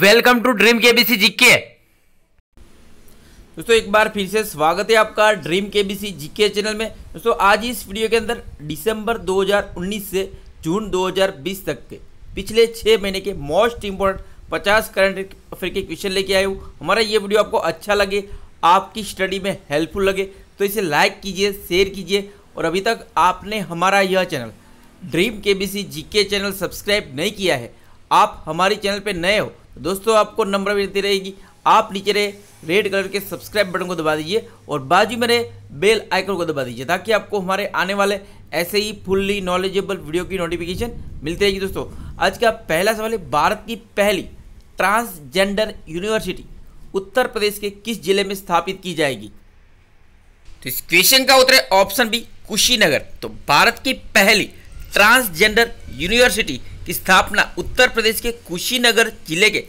welcome to dream K BC GK दोस्तों एक बार फिर से स्वागत है आपका dream K BC GK channel में दोस्तों आज इस वीडियो के अंदर दिसंबर 2019 से जून 2020 तक के पिछले छः महीने के मोस्ट इंपोर्टेंट 50 करंट अफेयर के क्वेश्चन लेके आए हूँ हमारा ये वीडियो आपको अच्छा लगे आपकी स्टडी में हेल्पफुल लगे तो इसे लाइक कीजिए शेयर कीजिए और अभी तक आपने हमारा यह channel dream K B C G K channel subscribe नहीं किया है आप हमारी चैनल पर नए हो दोस्तों आपको नंबर मिलती रहेगी आप नीचे रहे रेड कलर के सब्सक्राइब बटन को दबा दीजिए और बाजू में रहे बेल आइकन को दबा दीजिए ताकि आपको हमारे आने वाले ऐसे ही फुल्ली नॉलेजेबल वीडियो की नोटिफिकेशन मिलती रहेगी दोस्तों आज का पहला सवाल है भारत की पहली ट्रांसजेंडर यूनिवर्सिटी उत्तर प्रदेश के किस जिले में स्थापित की जाएगी तो इस क्वेश्चन का उत्तर है ऑप्शन बी कुशीनगर तो भारत की पहली ट्रांसजेंडर यूनिवर्सिटी की स्थापना उत्तर प्रदेश के कुशीनगर जिले के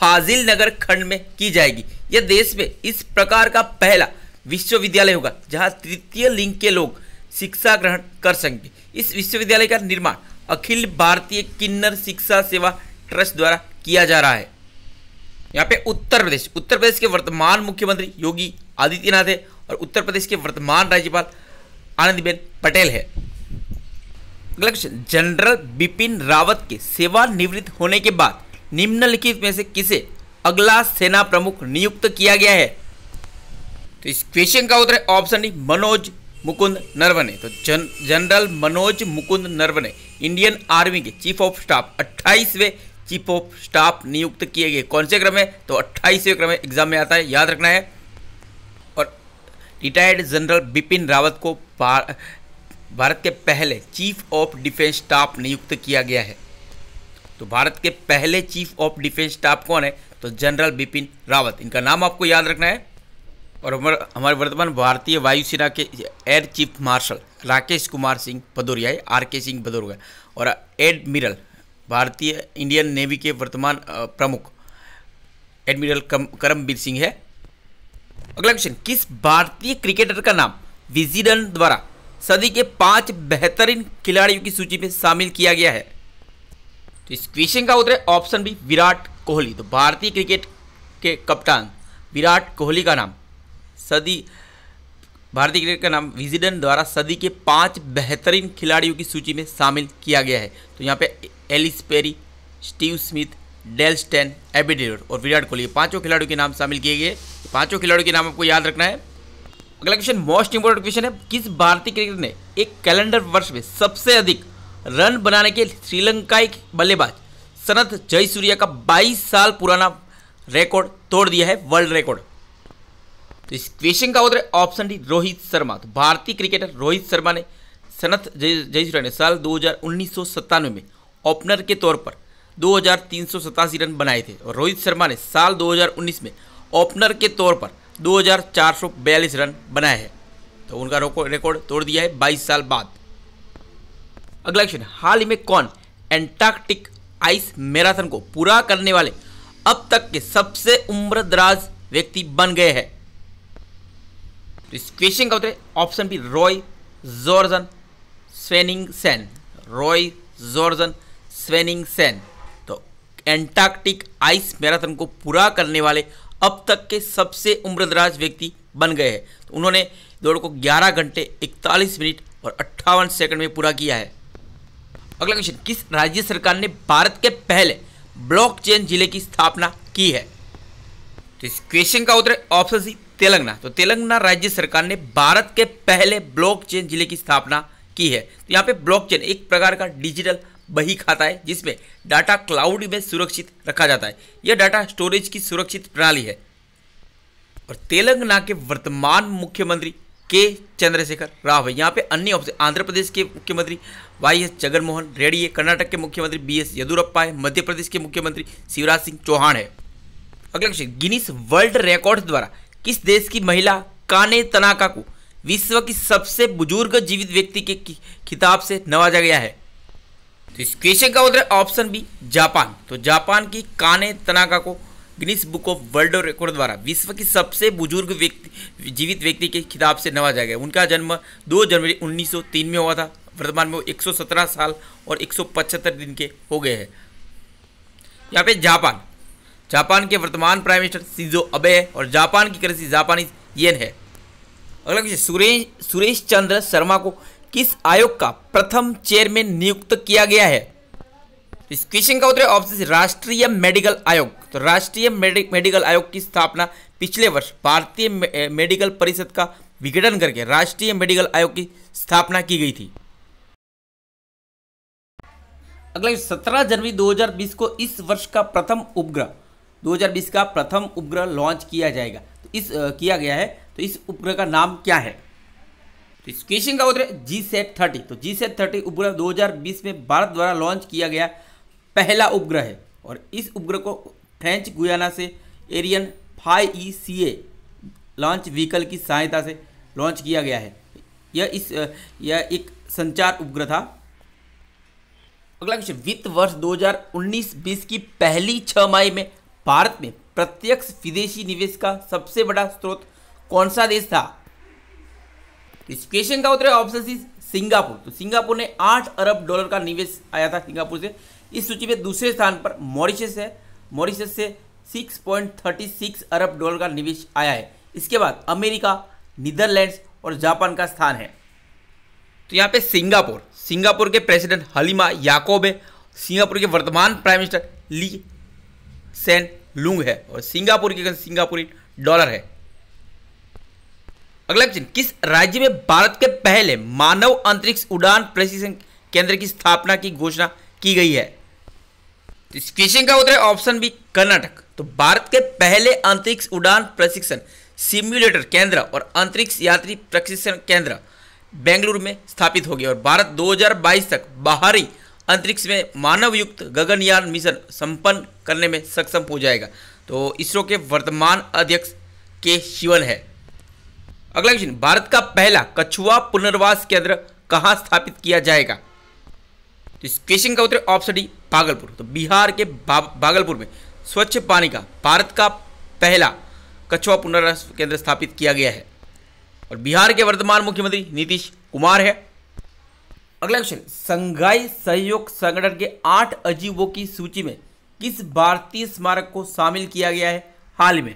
फाजिल नगर खंड में की जाएगी यह देश में इस प्रकार का पहला विश्वविद्यालय होगा जहां तृतीय लिंग के लोग शिक्षा ग्रहण कर सकेंगे इस विश्वविद्यालय का निर्माण अखिल भारतीय किन्नर शिक्षा सेवा ट्रस्ट द्वारा किया जा रहा है यहाँ पे उत्तर प्रदेश उत्तर प्रदेश के वर्तमान मुख्यमंत्री योगी आदित्यनाथ है और उत्तर प्रदेश के वर्तमान राज्यपाल आनंदीबेन पटेल है अध्यक्ष जनरल बिपिन रावत के सेवानिवृत्त होने के बाद निम्नलिखित में से किसे अगला सेना प्रमुख नियुक्त किया गया है तो इस क्वेश्चन का उत्तर है ऑप्शन डी मनोज मुकुंद नरवने तो जन general Manoj Mukund Naravane Indian army के chief of staff अट्ठाईसवें chief of staff नियुक्त किए गए कौन से क्रम में तो अट्ठाईसवें क्रम में एग्जाम में आता है याद रखना है और रिटायर्ड जनरल बिपिन रावत को भारत के पहले चीफ ऑफ डिफेंस स्टाफ नियुक्त किया गया है तो भारत के पहले चीफ ऑफ डिफेंस स्टाफ कौन है तो जनरल बिपिन रावत इनका नाम आपको याद रखना है और हमारे वर्तमान भारतीय वायुसेना के air chief marshal Rakesh Kumar Singh Bhadauria है आर के सिंह भदौरिया और एडमिरल भारतीय इंडियन नेवी के वर्तमान प्रमुख एडमिरल करमबीर सिंह है अगला क्वेश्चन किस भारतीय क्रिकेटर का नाम विजिडन द्वारा सदी के पांच बेहतरीन खिलाड़ियों की सूची में शामिल किया गया है तो इस क्वेश्चन का उत्तर है ऑप्शन बी विराट कोहली तो भारतीय क्रिकेट के कप्तान विराट कोहली का नाम सदी भारतीय क्रिकेट का नाम विजिडन द्वारा सदी के पांच बेहतरीन खिलाड़ियों की सूची में शामिल किया गया है तो यहाँ पे Ellyse Perry Steve Smith Dale Steyn एबिडेर और विराट कोहली पांचों खिलाड़ियों के नाम शामिल किए गए पांचों खिलाड़ियों के नाम आपको याद रखना है अगला क्वेश्चन मोस्ट इंपोर्टेंट क्वेश्चन है किस भारतीय क्रिकेटर ने एक कैलेंडर वर्ष में सबसे अधिक रन बनाने के श्रीलंकाई बल्लेबाज सनत जयसूर्या का 22 साल पुराना रिकॉर्ड तोड़ दिया है वर्ल्ड रिकॉर्ड तो इस क्वेश्चन का उत्तर है ऑप्शन डी रोहित शर्मा तो भारतीय क्रिकेटर रोहित शर्मा ने सनत जयसूर्या ने साल दो में ओपनर के तौर पर दो रन बनाए थे और रोहित शर्मा ने साल दो में ओपनर के तौर पर दो रन बनाए हैं तो उनका रिकॉर्ड तोड़ दिया है 22 साल बाद अगला क्वेश्चन हाल ही में कौन एंटार्क्टिक आइस मैराथन को पूरा करने वाले अब तक के सबसे उम्रदराज व्यक्ति बन गए हैं तो इस क्वेश्चन का उत्तर option B Roy Jorgen Svenningsen Roy Jorgen Svenningsen तो एंटार्क्टिक आइस मैराथन को पूरा करने वाले अब तक के सबसे उम्रदराज व्यक्ति बन गए हैं तो उन्होंने दौड़ को 11 घंटे 41 मिनट और अट्ठावन सेकंड में पूरा किया है अगला क्वेश्चन किस राज्य सरकार ने भारत के पहले ब्लॉकचेन जिले की स्थापना की है तो इस क्वेश्चन का उत्तर ऑप्शन सी तेलंगाना तो तेलंगाना राज्य सरकार ने भारत के पहले ब्लॉकचेन जिले की स्थापना की है तो यहाँ पे ब्लॉकचेन एक प्रकार का डिजिटल बही खाता है जिसमें डाटा क्लाउड में सुरक्षित रखा जाता है यह डाटा स्टोरेज की सुरक्षित प्रणाली है और तेलंगाना के वर्तमान मुख्यमंत्री के चंद्रशेखर राव है यहाँ पे अन्य ऑप्शन आंध्र प्रदेश के मुख्यमंत्री वाई एस जगनमोहन रेड्डी है कर्नाटक के मुख्यमंत्री बी एस येदुरप्पा है मध्य प्रदेश के मुख्यमंत्री शिवराज सिंह चौहान है अगला क्वेश्चन गिनीस वर्ल्ड रिकॉर्ड द्वारा किस देश की महिला काने तनाका को विश्व की सबसे बुजुर्ग जीवित व्यक्ति के खिताब से नवाजा गया है तो इस क्वेश्चन का उत्तर ऑप्शन बी जापान तो जापान की काने तनाका को Guinness book of world record द्वारा विश्व की सबसे बुजुर्ग व्यक्ति जीवित व्यक्ति के खिताब से नवाजा गया उनका जन्म 2 जनवरी 1903 में हुआ था वर्तमान में वो 117 साल और 175 दिन के हो गए हैं यहाँ पे जापान जापान के वर्तमान प्राइम मिनिस्टर सीजो अबे है और जापान की करेंसी जापानी येन है अगला क्वेश्चन सुरेश सुरेश चंद्र शर्मा को किस आयोग का प्रथम चेयरमैन नियुक्त किया गया है इस क्वेश्चन का उत्तर ऑप्शन राष्ट्रीय मेडिकल आयोग तो राष्ट्रीय मेडिकल आयोग की स्थापना पिछले वर्ष भारतीय मेडिकल परिषद का विघटन करके राष्ट्रीय मेडिकल आयोग की स्थापना की गई थी अगला 17 जनवरी 2020 को इस वर्ष का प्रथम उपग्रह 2020 का प्रथम उपग्रह लॉन्च किया जाएगा तो इस आ, किया गया है तो इस उपग्रह का नाम क्या है तो इस क्वेश्चन का उत्तर है जी सेट थर्टी तो जी सेट थर्टी उपग्रह 2020 में भारत द्वारा लॉन्च किया गया पहला उपग्रह है और इस उपग्रह को फ्रेंच गुयाना से Ariane five E C A launch vehicle की सहायता से लॉन्च किया गया है यह इस यह एक संचार उपग्रह था अगला क्वेश्चन वित्त वर्ष 2019-20 की पहली छह माह में भारत में प्रत्यक्ष विदेशी निवेश का सबसे बड़ा स्रोत कौन सा देश था इस क्वेश्चन का उत्तर ऑप्शन सी सिंगापुर तो सिंगापुर ने आठ अरब डॉलर का निवेश आया था सिंगापुर से इस सूची में दूसरे स्थान पर मॉरिशस है मॉरिशस से 6.36 अरब डॉलर का निवेश आया है इसके बाद अमेरिका नीदरलैंड्स और जापान का स्थान है तो यहाँ पे सिंगापुर सिंगापुर के प्रेसिडेंट हलीमा याकोब है सिंगापुर के वर्तमान prime minister Lee Hsien Loong है और सिंगापुर के सिंगापुरी डॉलर है अगला क्वेश्चन किस राज्य में भारत के पहले मानव अंतरिक्ष उड़ान प्रशिक्षण केंद्र की स्थापना की घोषणा की गई है तो इस क्वेश्चन का उत्तर है ऑप्शन बी कर्नाटक तो भारत के पहले अंतरिक्ष उड़ान प्रशिक्षण सिम्युलेटर केंद्र और अंतरिक्ष यात्री प्रशिक्षण केंद्र बेंगलुरु में स्थापित हो गया और भारत 2022 तक बाहरी अंतरिक्ष में मानव युक्त गगनयान मिशन संपन्न करने में सक्षम हो जाएगा तो इसरो के वर्तमान अध्यक्ष के शिवन है अगला क्वेश्चन भारत का पहला कछुआ पुनर्वास केंद्र कहां स्थापित किया जाएगा तो इस क्वेश्चन का उत्तर ऑप्शन डी भागलपुर तो बिहार के भागलपुर में स्वच्छ पानी का भारत का पहला कछुआ पुनर्वास केंद्र स्थापित किया गया है और बिहार के वर्तमान मुख्यमंत्री नीतीश कुमार है अगला क्वेश्चन संघाई सहयोग संगठन के आठ अजीबों की सूची में किस भारतीय स्मारक को शामिल किया गया है हाल में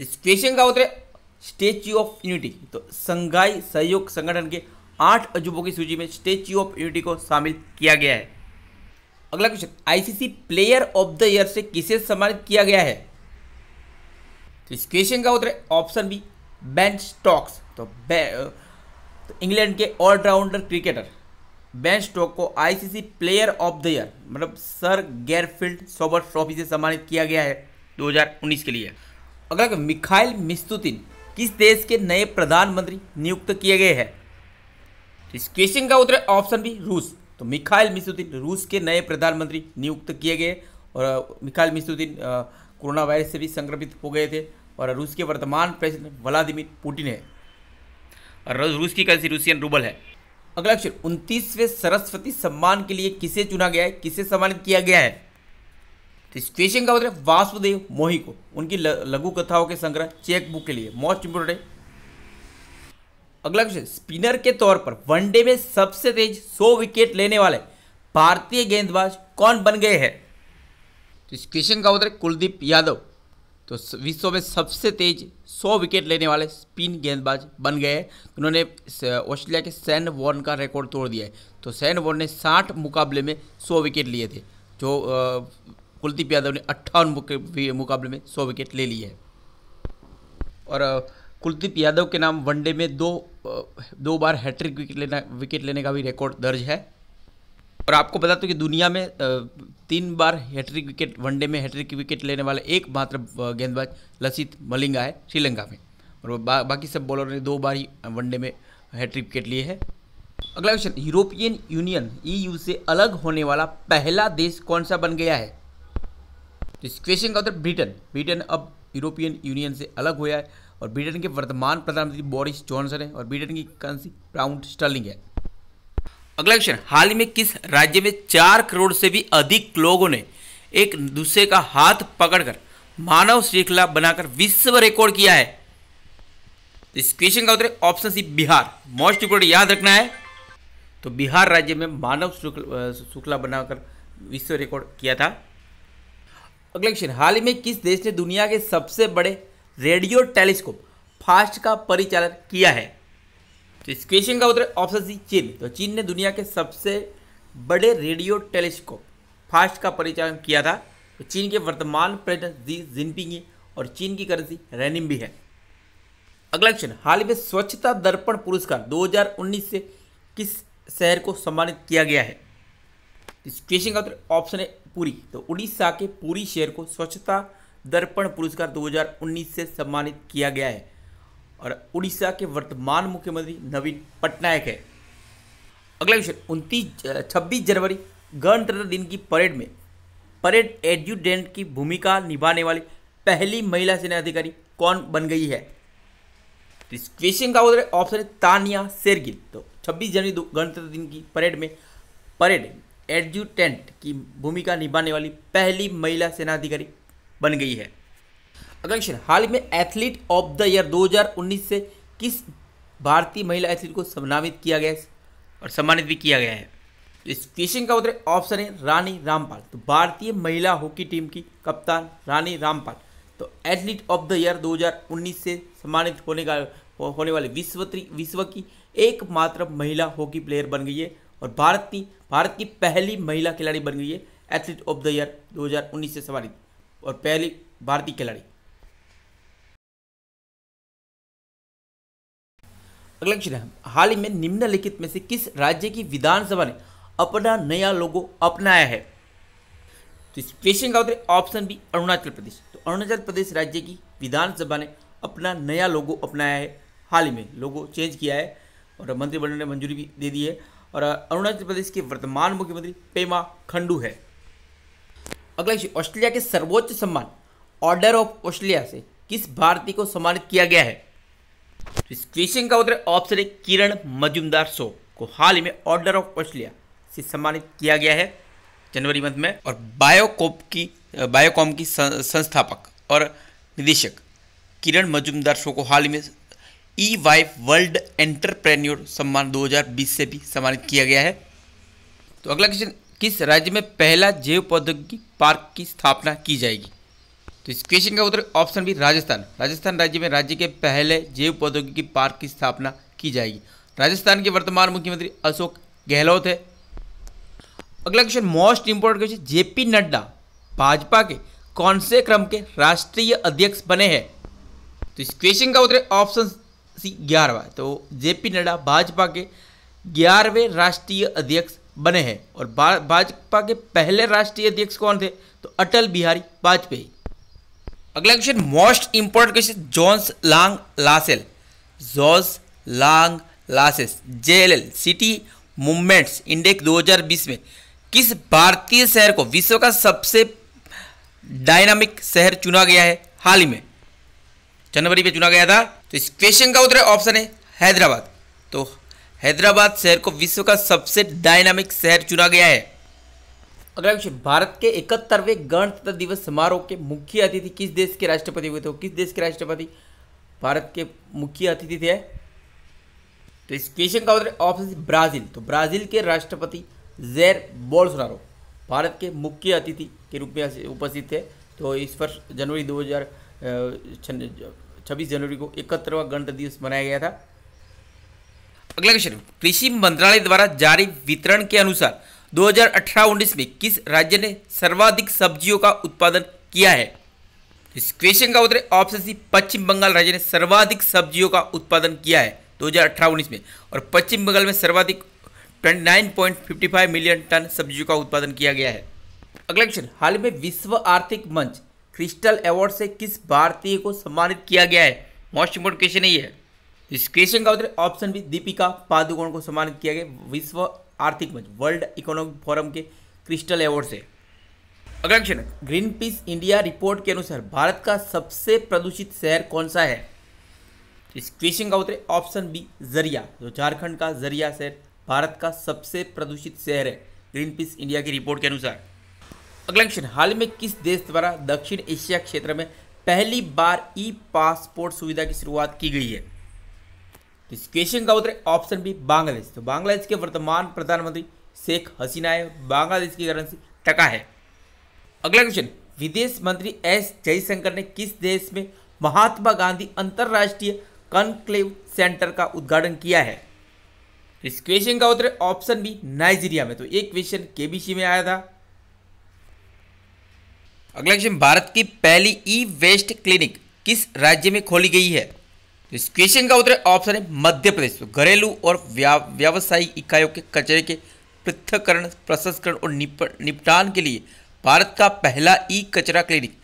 इस क्वेश्चन का उत्तर स्टेच्यू ऑफ यूनिटी तो संघाई सहयोग संगठन के आठ अजूबों की सूची में स्टेच्यू ऑफ यूनिटी को शामिल किया गया है अगला question ICC player of the year से किसे सम्मानित किया गया है तो इस क्वेश्चन का उत्तर है ऑप्शन बी बेन स्टॉक्स तो, तो इंग्लैंड के ऑलराउंडर क्रिकेटर बेन स्टॉक को ICC player of the year मतलब सर गेरफील्ड सोबर ट्रॉफी से सम्मानित किया गया है 2019 के लिए अगला मिखाइल मिस्तुतिन किस देश के नए प्रधानमंत्री नियुक्त किए गए हैं तो इस क्वेश्चन का उत्तर ऑप्शन बी रूस तो मिखाइल मिसुद्दीन रूस के नए प्रधानमंत्री नियुक्त किए गए और मिखाइल मिसुद्दीन कोरोना वायरस से भी संक्रमित हो गए थे और रूस के वर्तमान प्रेसिडेंट व्लादिमिर पुतिन है और रूस की करेंसी रूसियन रूबल है अगला क्वेश्चन उनतीसवें सरस्वती सम्मान के लिए किसे चुना गया है किसे सम्मानित किया गया है तो इस क्वेश्चन का मतलब वासुदेव मोही को उनकी लघु कथाओं के संग्रह चेक बुक के लिए मोस्ट इंपोर्टेंट है अगला क्वेश्चन स्पिनर के तौर पर वनडे में सबसे तेज 100 विकेट लेने वाले भारतीय गेंदबाज कौन बन गए हैं तो इस क्वेश्चन का उत्तर कुलदीप यादव तो विश्व में सबसे तेज 100 विकेट लेने वाले स्पिन गेंदबाज बन गए हैं उन्होंने ऑस्ट्रेलिया के सैन वॉर्न का रिकॉर्ड तोड़ दिया है तो सैन वॉर्न ने 60 मुकाबले में 100 विकेट लिए थे जो कुलदीप यादव ने अट्ठावन मुकाबले में सौ विकेट ले लिए है और कुलदीप यादव के नाम वनडे में दो दो बार हैट्रिक विकेट लेना विकेट लेने का भी रिकॉर्ड दर्ज है और आपको बता दूं कि दुनिया में तीन बार हैट्रिक विकेट वनडे में हैट्रिक विकेट लेने वाला एकमात्र गेंदबाज लसित मलिंगा है श्रीलंका में और बा, बाकी सब बॉलर ने दो बार ही वनडे में हैट्रिक विकेट लिए है अगला क्वेश्चन यूरोपियन यूनियन ईयू से अलग होने वाला पहला देश कौन सा बन गया है तो इस क्वेश्चन का उत्तर ब्रिटेन ब्रिटेन अब यूरोपियन यूनियन से अलग हुआ है और ब्रिटेन के वर्तमान प्रधानमंत्री बोरिस जॉनसन है और ब्रिटेन की करेंसी पाउंड स्टर्लिंग है अगला क्वेश्चन हाल ही में किस राज्य में चार करोड़ से भी अधिक लोगों ने एक दूसरे का हाथ पकड़कर मानव श्रृंखला बनाकर विश्व रिकॉर्ड किया है तो इस क्वेश्चन का उत्तर option C Bihar most important याद रखना है तो बिहार राज्य में मानव श्रृंखला बनाकर विश्व रिकॉर्ड किया था अगला क्वेश्चन हाल ही में किस देश ने दुनिया के सबसे बड़े रेडियो टेलीस्कोप फास्ट का परिचालन किया है तो इस क्वेश्चन का उत्तर ऑप्शन सी चीन तो चीन ने दुनिया के सबसे बड़े रेडियो टेलीस्कोप फास्ट का परिचालन किया था तो चीन के वर्तमान प्रेसिडेंट जी जिनपिंग है और चीन की करेंसी रेनिम भी है अगला क्वेश्चन हाल ही में स्वच्छता दर्पण पुरस्कार 2019 से किस शहर को सम्मानित किया गया है तो इस क्वेश्चन का उत्तर ऑप्शन है पुरी तो उड़ीसा के पुरी शहर को स्वच्छता दर्पण पुरस्कार 2019 से सम्मानित किया गया है और उड़ीसा के वर्तमान मुख्यमंत्री नवीन पटनायक है अगला विषय उनतीस छब्बीस जनवरी गणतंत्र दिन की परेड में परेड एडjuटेंट की भूमिका निभाने वाली पहली महिला सेना अधिकारी कौन बन गई है तो इस क्वेश्चन का उत्तर ऑप्शन है तानिया शेरगिल तो 26 जनवरी गणतंत्र दिन की परेड में परेड एडजुटेंट की भूमिका निभाने वाली पहली महिला सेनाधिकारी बन गई है अगला क्वेश्चन हाल ही में एथलीट ऑफ द ईयर 2019 से किस भारतीय महिला एथलीट को सम्मानित किया गया है और सम्मानित भी किया गया है तो इस क्वेश्चन का उत्तर ऑप्शन है रानी रामपाल तो भारतीय महिला हॉकी टीम की कप्तान रानी रामपाल तो एथलीट ऑफ द ईयर 2019 से सम्मानित होने का होने वाले विश्व विश्व की एकमात्र महिला हॉकी प्लेयर बन गई है और भारत की भारत की पहली महिला खिलाड़ी बन गई है एथलीट ऑफ द ईयर 2019 से सवारी और पहली भारतीय खिलाड़ी अगला क्वेश्चन है हाल ही में निम्नलिखित में से किस राज्य की विधानसभा ने अपना नया लोगो अपनाया है तो इस क्वेश्चन का उत्तर ऑप्शन बी अरुणाचल प्रदेश तो अरुणाचल प्रदेश राज्य की विधानसभा ने अपना नया लोगो अपनाया है हाल ही में लोगो चेंज किया है और मंत्रिमंडल ने मंजूरी भी दे दी है और अरुणाचल प्रदेश के वर्तमान मुख्यमंत्री पेमा खंडू है अगला इश्यू ऑस्ट्रेलिया के सर्वोच्च सम्मान ऑर्डर ऑफ ऑस्ट्रेलिया से किस भारतीय को सम्मानित किया गया है तो इस क्वेश्चन का उत्तर ऑप्शन है किरण मजुमदार शो को हाल ही में ऑर्डर ऑफ ऑस्ट्रेलिया से सम्मानित किया गया है जनवरी मंथ में और बायोकॉप की बायोकॉम की संस्थापक और निदेशक किरण मजुमदार शो को हाल ही में ई वाइफ वर्ल्ड एंटरप्रेन्योर सम्मान 2020 से भी सम्मानित किया गया है तो अगला क्वेश्चन किस राज्य में पहला जैव प्रौद्योगिकी पार्क की स्थापना की जाएगी तो इस क्वेश्चन का उत्तर ऑप्शन भी राजस्थान राजस्थान राज्य में राज्य के पहले जैव प्रौद्योगिकी पार्क की स्थापना की जाएगी राजस्थान के वर्तमान मुख्यमंत्री अशोक गहलोत है अगला question most important question JP Nadda Bhajpa के कौन से क्रम के राष्ट्रीय अध्यक्ष बने हैं तो इस क्वेश्चन का उत्तर ऑप्शन ग्यारहवा तो जे पी नड्डा भाजपा के ग्यारहवें राष्ट्रीय अध्यक्ष बने हैं और भाजपा के पहले राष्ट्रीय अध्यक्ष कौन थे तो अटल बिहारी वाजपेयी अगला question most important question Jones Lang LaSalle Jones Lang LaSalle JLL city movements index 2020 में किस भारतीय शहर को विश्व का सबसे डायनामिक शहर चुना गया है हाल ही में जनवरी में चुना गया था तो इस क्वेश्चन का उत्तर ऑप्शन है हैदराबाद तो हैदराबाद शहर को विश्व का सबसे डायनामिक शहर चुना गया है अगला क्वेश्चन भारत के इकहत्तरवें गणतंत्र दिवस समारोह के मुख्य अतिथि किस देश के राष्ट्रपति हुए थे किस देश के राष्ट्रपति भारत के मुख्य अतिथि थे तो इस क्वेश्चन का उत्तर ऑप्शन ब्राजील तो ब्राजील के राष्ट्रपति जेर बोल्सोनारो भारत के मुख्य अतिथि के रूप में उपस्थित थे तो इस वर्ष जनवरी दो छब्बीस जनवरी को इकहत्तरवा गणतंत्र दिवस मनाया गया था अगला क्वेश्चन कृषि मंत्रालय द्वारा जारी वितरण के अनुसार 2018-19 में किस राज्य ने सर्वाधिक सब्जियों का उत्पादन किया है इस क्वेश्चन का उत्तर ऑप्शन सी पश्चिम बंगाल राज्य ने सर्वाधिक सब्जियों का उत्पादन किया है 2018-19 में और पश्चिम बंगाल में सर्वाधिक 29.55 मिलियन टन सब्जियों का उत्पादन किया गया है अगला क्वेश्चन हाल में विश्व आर्थिक मंच क्रिस्टल अवार्ड से किस भारतीय को सम्मानित किया गया है मोस्ट इंपोर्टेंट क्वेश्चन ही है इस क्वेश्चन का उत्तर ऑप्शन बी दीपिका पादुकोण को सम्मानित किया गया विश्व आर्थिक मंच वर्ल्ड इकोनॉमिक फोरम के क्रिस्टल अवार्ड से अगला question Greenpeace India report के अनुसार भारत का सबसे प्रदूषित शहर कौन सा है इस क्वेश्चन का उत्तर ऑप्शन बी जरिया जो झारखंड का जरिया शहर भारत का सबसे प्रदूषित शहर है ग्रीन पीस इंडिया की रिपोर्ट के अनुसार अगला क्वेश्चन हाल में किस देश द्वारा दक्षिण एशिया क्षेत्र में पहली बार ई पासपोर्ट सुविधा की शुरुआत की गई है तो इस क्वेश्चन का उत्तर है ऑप्शन बी बांग्लादेश तो बांग्लादेश के वर्तमान प्रधानमंत्री शेख हसीना है बांग्लादेश की करेंसी टका है अगला क्वेश्चन विदेश मंत्री एस जयशंकर ने किस देश में महात्मा गांधी अंतर्राष्ट्रीय कंक्लेव सेंटर का उद्घाटन किया है तो इस क्वेश्चन का उत्तर ऑप्शन बी नाइजीरिया में तो एक क्वेश्चन केबीसी में आया था अगला क्वेश्चन भारत की पहली ई वेस्ट क्लिनिक किस राज्य में खोली गई है तो इस क्वेश्चन का उत्तर ऑप्शन है मध्य प्रदेश तो घरेलू और व्यावसायिक इकाइयों के कचरे के पृथककरण प्रसंस्करण और निप, निपटान के लिए भारत का पहला ई कचरा क्लिनिक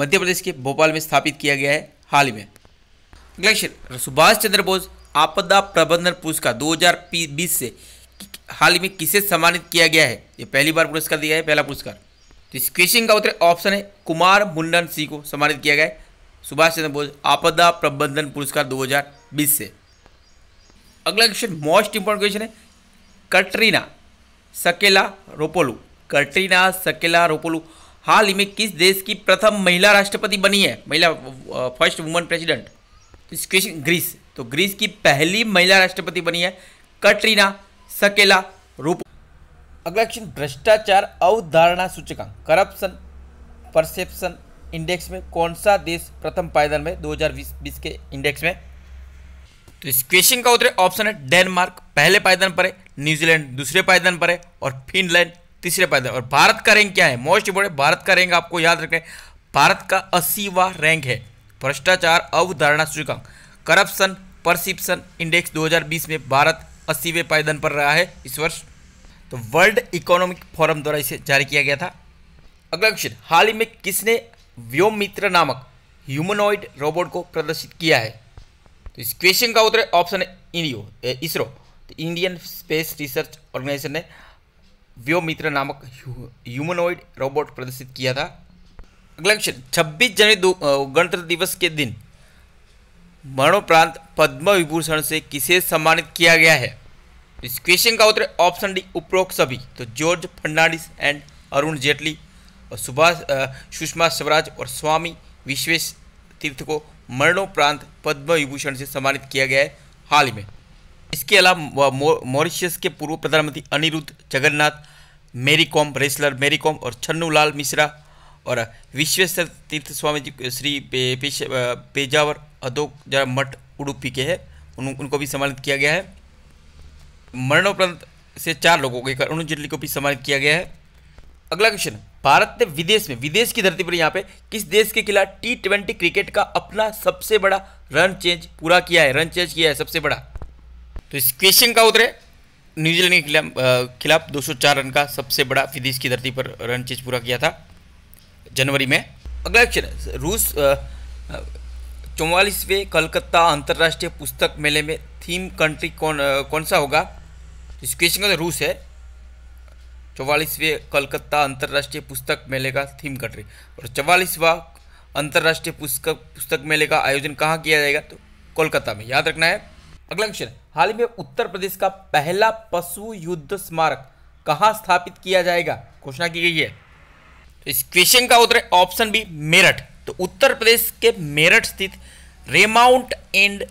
मध्य प्रदेश के भोपाल में स्थापित किया गया है हाल ही में अगला क्वेश्चन सुभाष चंद्र बोस आपदा प्रबंधन पुरस्कार दो से हाल ही में किसे सम्मानित किया गया है ये पहली बार पुरस्कार दिया है पहला पुरस्कार तो इस क्वेश्चन का उत्तर ऑप्शन है कुमार मुंडन सिंह को सम्मानित किया गया सुभाष चंद्र बोस आपदा प्रबंधन पुरस्कार 2020 से अगला क्वेश्चन मोस्ट इंपॉर्टेंट क्वेश्चन है कटरीना सकेला रोपोलू कटरीना सकेला रोपोलू हाल ही में किस देश की प्रथम महिला राष्ट्रपति बनी है महिला फर्स्ट वुमन प्रेसिडेंट तो इस क्वेश्चन ग्रीस तो ग्रीस की पहली महिला राष्ट्रपति बनी है कटरीना सकेला रोपो अगला क्वेश्चन भ्रष्टाचार अवधारणा सूचकांक करप्शन परसेप्शन इंडेक्स में कौन सा देश प्रथम पायदान में 2020 के इंडेक्स में तो इस क्वेश्चन का उत्तर ऑप्शन है डेनमार्क पहले पायदान पर है न्यूजीलैंड दूसरे पायदान पर है और फिनलैंड तीसरे पायदान और भारत का रैंक क्या है मोस्ट इंपोर्टेंट भारत का रैंक आपको याद रखें भारत का अस्सीवा रैंक है भ्रष्टाचार अवधारणा सूचकांक करप्शन परसिप्शन इंडेक्स 2020 में भारत अस्सीवें पायदान पर रहा है इस वर्ष तो वर्ल्ड इकोनॉमिक फोरम द्वारा इसे जारी किया गया था अगला क्वेश्चन हाल ही में किसने व्योम मित्र नामक ह्यूमनॉइड रोबोट को प्रदर्शित किया है तो इस क्वेश्चन का उत्तर ऑप्शन है इंडियो इसरो तो इंडियन स्पेस रिसर्च ऑर्गेनाइजेशन ने व्योम मित्र नामक ह्यूमनॉइड रोबोट प्रदर्शित किया था अगला क्वेश्चन छब्बीस जनवरी गणतंत्र दिवस के दिन मरणोपरांत पद्म विभूषण से किसे सम्मानित किया गया है इस क्वेश्चन का उत्तर ऑप्शन डी उपरोक्त सभी तो जॉर्ज फर्नांडिस एंड अरुण जेटली और सुभाष सुषमा स्वराज और स्वामी विश्वेश तीर्थ को मरणोपरांत पद्म विभूषण से सम्मानित किया गया है हाल ही में इसके अलावा मॉरिशियस के पूर्व प्रधानमंत्री अनिरुद्ध जगन्नाथ मेरी कॉम रेसलर मेरी कॉम और छन्नूलाल मिश्रा और विश्वेश्वर तीर्थ स्वामी जी श्री पेजावर अधोक मठ उडुपी के हैं उन, उनको भी सम्मानित किया गया है मरणोपरांत से चार लोगों को अरुण जेटली को भी सम्मानित किया गया है अगला क्वेश्चन भारत ने विदेश में विदेश की धरती पर यहाँ पे किस देश के खिलाफ टी ट्वेंटी क्रिकेट का अपना सबसे बड़ा रन चेंज पूरा किया है रन चेंज किया है सबसे बड़ा तो इस क्वेश्चन का उत्तर है न्यूजीलैंड के खिलाफ खिलाफ 204 रन का सबसे बड़ा विदेश की धरती पर रन चेंज पूरा किया था जनवरी में अगला क्वेश्चन रूस चौवालीसवें कलकत्ता अंतर्राष्ट्रीय पुस्तक मेले में थीम कंट्री कौन कौन सा होगा इस क्वेश्चन का तो रूस है चौवालीसवें कलकत्ता अंतर्राष्ट्रीय पुस्तक मेले का थीम कंट्री और चवालीसवा अंतर्राष्ट्रीय पुस्तक पुस्तक मेले का आयोजन कहाँ किया जाएगा तो कोलकाता में याद रखना है अगला क्वेश्चन हाल ही में उत्तर प्रदेश का पहला पशु युद्ध स्मारक कहाँ स्थापित किया जाएगा घोषणा की गई है तो इस क्वेश्चन का उत्तर है ऑप्शन बी मेरठ तो उत्तर प्रदेश के मेरठ स्थित remount and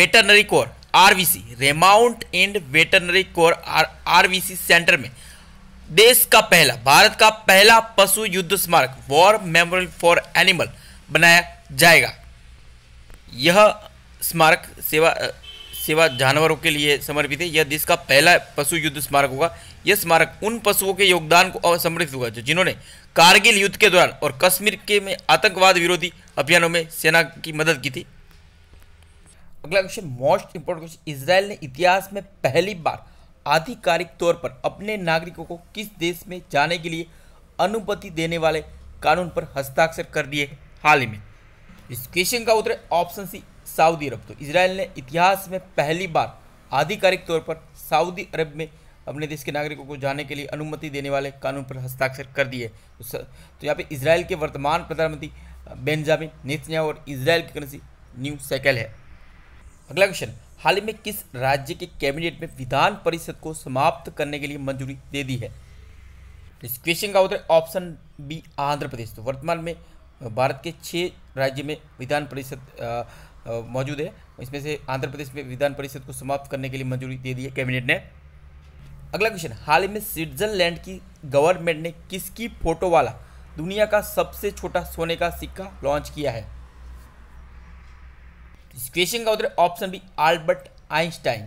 veterinary corps RVC remount and veterinary corps RVC centre में देश का पहला भारत का पहला पशु युद्ध स्मारक वॉर मेमोरियल फॉर एनिमल बनाया जाएगा यह स्मारक सेवा सेवा जानवरों के लिए समर्पित है यह देश का पहला पशु युद्ध स्मारक होगा यह स्मारक उन पशुओं के योगदान को समर्पित होगा जो जिन्होंने कारगिल युद्ध के दौरान और कश्मीर के में आतंकवाद विरोधी अभियानों में सेना की मदद की थी अगला question most important question Israel ने इतिहास में पहली बार आधिकारिक तौर पर अपने नागरिकों को किस देश में जाने के लिए अनुमति देने वाले कानून पर हस्ताक्षर कर दिए हाल ही में इस क्वेश्चन का उत्तर है ऑप्शन सी सऊदी अरब तो इसराइल ने इतिहास में पहली बार आधिकारिक तौर पर सऊदी अरब में अपने देश के नागरिकों को जाने के लिए अनुमति देने वाले कानून पर हस्ताक्षर कर दिए तो, तो यहाँ पे इसराइल के वर्तमान प्रधानमंत्री बेंजामिन नेतन्याहू और इसराइल की करेंसी न्यू साइकिल है अगला क्वेश्चन हाल ही में किस राज्य के कैबिनेट में विधान परिषद को समाप्त करने के लिए मंजूरी दे दी है तो इस क्वेश्चन का उत्तर ऑप्शन बी आंध्र प्रदेश तो वर्तमान में भारत के छः राज्य में विधान परिषद मौजूद है इसमें से आंध्र प्रदेश में विधान परिषद को समाप्त करने के लिए मंजूरी दे दी है कैबिनेट ने अगला क्वेश्चन हाल ही में स्विट्जरलैंड की गवर्नमेंट ने किसकी फोटो वाला दुनिया का सबसे छोटा सोने का सिक्का लॉन्च किया है इस क्वेश्चन का उत्तर ऑप्शन बी आल्बर्ट आइंस्टाइन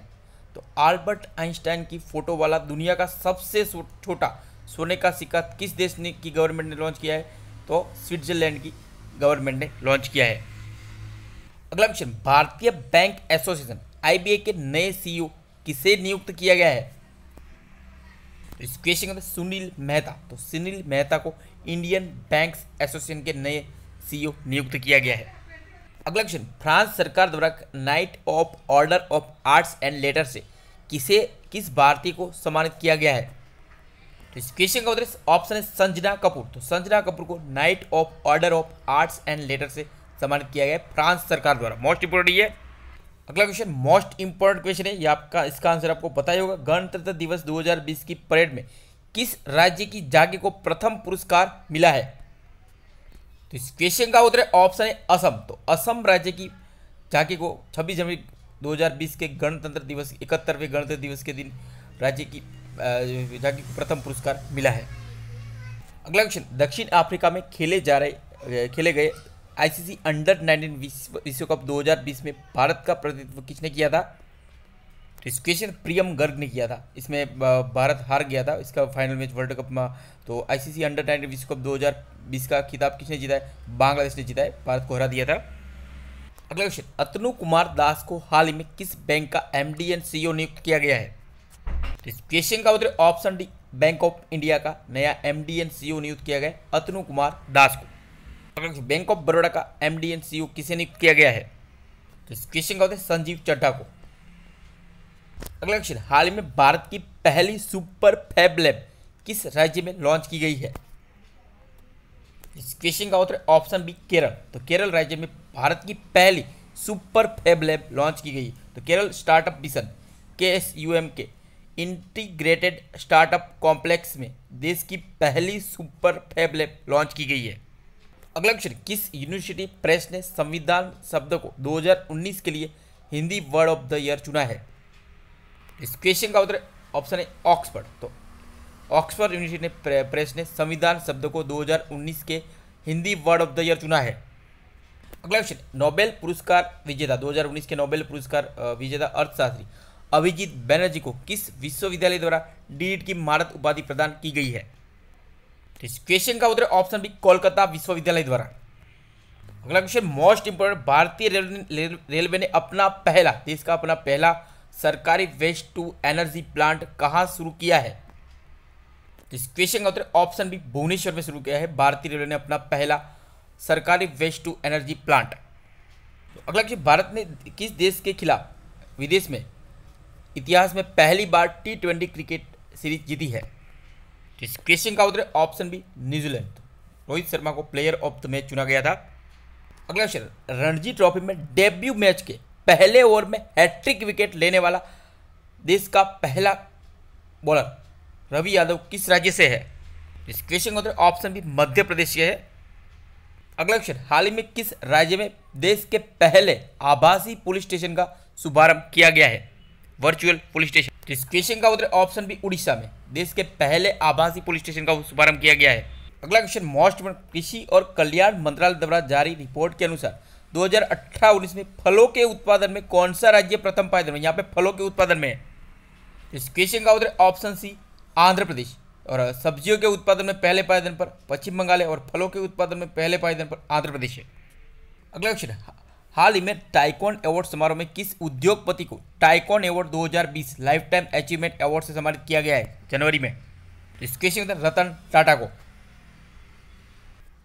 तो आल्बर्ट आइंस्टाइन की फोटो वाला दुनिया का सबसे छोटा सोने का सिक्का किस देश ने की गवर्नमेंट ने लॉन्च किया है तो स्विट्जरलैंड की गवर्नमेंट ने लॉन्च किया है अगला क्वेश्चन भारतीय बैंक एसोसिएशन आई के नए सीईओ e किसे नियुक्त किया गया है तो इस क्वेश्चन का सुनील मेहता तो सुनील मेहता को इंडियन बैंक्स एसोसिएशन के नए सीईओ e नियुक्त किया गया है अगला क्वेश्चन फ्रांस सरकार द्वारा knight of order of arts and letter से किसे किस भारतीय को सम्मानित किया गया है तो इस क्वेश्चन का उत्तर ऑप्शन है संजना कपूर तो संजना कपूर को knight of order of arts and letter से सम्मानित किया गया है फ्रांस सरकार द्वारा मोस्ट इंपोर्टेंट ये अगला क्वेश्चन मोस्ट इंपोर्टेंट क्वेश्चन है ये आपका इसका आंसर आपको पता ही होगा गणतंत्र दिवस 2020 की परेड में किस राज्य की जागे को प्रथम पुरस्कार मिला है तो इस क्वेश्चन का उत्तर ऑप्शन है असम तो असम राज्य की झांकी को 26 जनवरी 2020 के गणतंत्र दिवस इकहत्तरवें गणतंत्र दिवस के दिन राज्य की झांकी को प्रथम पुरस्कार मिला है अगला क्वेश्चन दक्षिण अफ्रीका में खेले जा रहे खेले गए आईसीसी अंडर 19 विश्व कप 2020 में भारत का प्रतिनिधित्व किसने किया था तो क्वेश्चन प्रियम गर्ग ने किया था इसमें भारत हार गया था इसका फाइनल मैच वर्ल्ड कप में तो आईसीसी अंडर नाइनटीन विश्व कप 2020 का खिताब किसने जीता है बांग्लादेश ने जीता है भारत को हरा दिया था अगला क्वेश्चन अतनु कुमार दास को हाल ही में किस बैंक का एम डी एंड सी नियुक्त किया गया है क्वेश्चन तो का उत्तर option D bank of India का नया एम डी एंड सी नियुक्त किया गया है अतनु कुमार दास को अगला क्वेश्चन बैंक ऑफ बड़ोड़ा का एम डी एंड ओ किसे नियुक्त किया गया है क्वेश्चन तो का उत्तर संजीव चड्ढा को अगला क्वेश्चन हाल ही में भारत की पहली सुपर फैब किस राज्य में लॉन्च की गई है इस क्वेश्चन का उत्तर ऑप्शन बी केरल तो केरल राज्य में भारत की पहली सुपर फैब लॉन्च की गई तो Kerala startup mission K S U M के इंटीग्रेटेड स्टार्टअप कॉम्प्लेक्स में देश की पहली सुपर फैब लॉन्च की गई है अगला क्वेश्चन किस यूनिवर्सिटी प्रेस ने संविधान शब्द को 2019 के लिए Hindi word of the year चुना है इस क्वेश्चन का उत्तर ऑप्शन है ऑक्सफर्ड तो ऑक्सफर्ड यूनिवर्सिटी ने प्रेस ने संविधान शब्द को 2019 के Hindi word of the year चुना है अगला क्वेश्चन नोबेल पुरस्कार विजेता 2019 के नोबेल पुरस्कार विजेता अर्थशास्त्री अभिजीत बैनर्जी को किस विश्वविद्यालय द्वारा डीट की मारत उपाधि प्रदान की गई है तो इस क्वेश्चन का उत्तर ऑप्शन बी कोलकाता विश्वविद्यालय द्वारा अगला क्वेश्चन मोस्ट इंपोर्टेंट भारतीय रेलवे ने अपना पहला देश का अपना पहला सरकारी वेस्ट टू एनर्जी प्लांट कहाँ शुरू किया है इस क्वेश्चन का उत्तर ऑप्शन बी भुवनेश्वर में शुरू किया है भारतीय रेलवे ने अपना पहला सरकारी वेस्ट टू एनर्जी प्लांट तो अगला क्वेश्चन भारत ने किस देश के खिलाफ विदेश में इतिहास में पहली बार टी ट्वेंटी क्रिकेट सीरीज जीती है तो इस क्वेश्चन का उत्तर option B New Zealand Rohit Sharma को प्लेयर ऑफ द मैच चुना गया था अगला क्वेश्चन रणजी ट्रॉफी में डेब्यू मैच के पहले ओवर में हैट्रिक विकेट लेने वाला देश का पहला बॉलर रवि यादव किस राज्य से है इस क्वेश्चन का उत्तर ऑप्शन भी मध्य प्रदेश के है अगला क्वेश्चन हाल ही में किस राज्य में देश के पहले आभासी पुलिस स्टेशन का शुभारंभ किया गया है वर्चुअल पुलिस स्टेशन इस क्वेश्चन का उत्तर ऑप्शन भी उड़ीसा में देश के पहले आभासी पुलिस स्टेशन का शुभारंभ किया गया है अगला क्वेश्चन मोस्ट कृषि और कल्याण मंत्रालय द्वारा जारी रिपोर्ट के अनुसार 2018-19 में फलों के उत्पादन में कौन सा राज्य प्रथम पायदान में यहाँ पे फलों के उत्पादन में तो इस क्वेश्चन का उत्तर ऑप्शन सी आंध्र प्रदेश और सब्जियों के उत्पादन में पहले पायदान पर पश्चिम बंगाल है और फलों के उत्पादन में पहले पायदान पर आंध्र प्रदेश है अगला क्वेश्चन हाल ही में टाइकॉन अवार्ड समारोह में किस उद्योगपति को tycoon award 2020 lifetime achievement award से सम्मानित किया गया है जनवरी में तो इस क्वेश्चन का रतन टाटा को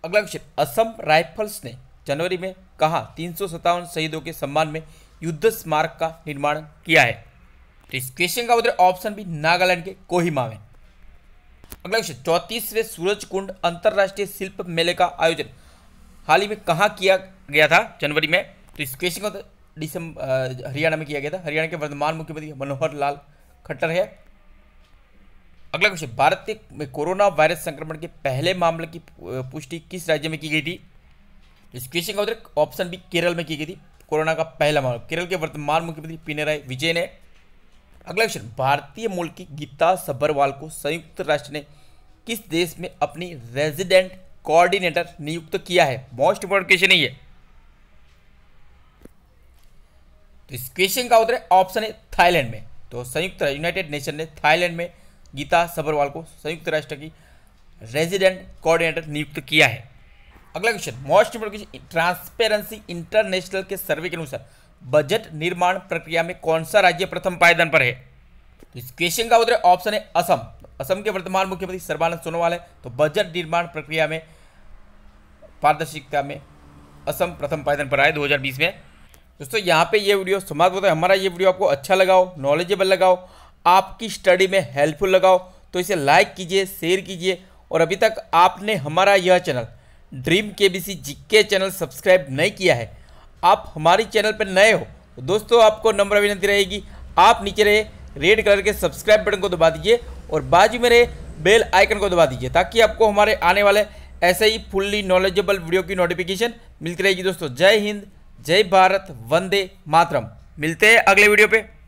अगला क्वेश्चन असम राइफल्स ने जनवरी में कहा तीन शहीदों के सम्मान में युद्ध स्मारक का निर्माण किया है तो इस क्वेश्चन का उत्तर ऑप्शन भी नागालैंड के कोहिमा में अगला क्वेश्चन चौतीसवें सूरज कुंड अंतर्राष्ट्रीय शिल्प मेले का आयोजन हाल ही में कहाँ किया गया था जनवरी में तो इस क्वेश्चन का दिसंबर हरियाणा में किया गया था हरियाणा के वर्तमान मुख्यमंत्री मनोहर लाल खट्टर है अगला क्वेश्चन भारत में कोरोना वायरस संक्रमण के पहले मामले की पुष्टि किस राज्य में की गई थी इस क्वेश्चन का उत्तर ऑप्शन बी केरल में की गई थी कोरोना का पहला मामला केरल के वर्तमान मुख्यमंत्री पिनराय विजय ने अगला क्वेश्चन भारतीय मूल की गीता सबरवाल को संयुक्त राष्ट्र ने किस देश में अपनी रेजिडेंट कोऑर्डिनेटर नियुक्त किया है मोस्ट इंपोर्टेंट क्वेश्चन ये तो इस क्वेश्चन का उत्तर है ऑप्शन है थाईलैंड में तो संयुक्त यूनाइटेड नेशन ने थाईलैंड में गीता सबरवाल को संयुक्त राष्ट्र की रेजिडेंट कोऑर्डिनेटर नियुक्त किया है अगला question most question transparency international के सर्वे के अनुसार बजट निर्माण प्रक्रिया में कौन सा राज्य प्रथम पायदान पर है तो इस क्वेश्चन का उत्तर ऑप्शन है असम असम के वर्तमान मुख्यमंत्री सर्बानंद सोनोवाल है तो बजट निर्माण प्रक्रिया में पारदर्शिता में असम प्रथम पायदान पर आए 2020 में दोस्तों यहाँ पे ये वीडियो समाप्त होता है हमारा ये वीडियो आपको अच्छा लगाओ नॉलेजेबल लगाओ आपकी स्टडी में हेल्पफुल लगाओ तो इसे लाइक कीजिए शेयर कीजिए और अभी तक आपने हमारा यह channel dream K B C G K channel subscribe नहीं किया है आप हमारी चैनल पर नए हो तो दोस्तों आपको नम्र विनती रहेगी आप नीचे रहे रेड कलर के सब्सक्राइब बटन को दबा दीजिए और बाजू में रहे बेल आइकन को दबा दीजिए ताकि आपको हमारे आने वाले ऐसे ही फुल्ली नॉलेजेबल वीडियो की नोटिफिकेशन मिलती रहेगी दोस्तों जय हिंद जय भारत वंदे मातरम मिलते हैं अगले वीडियो पर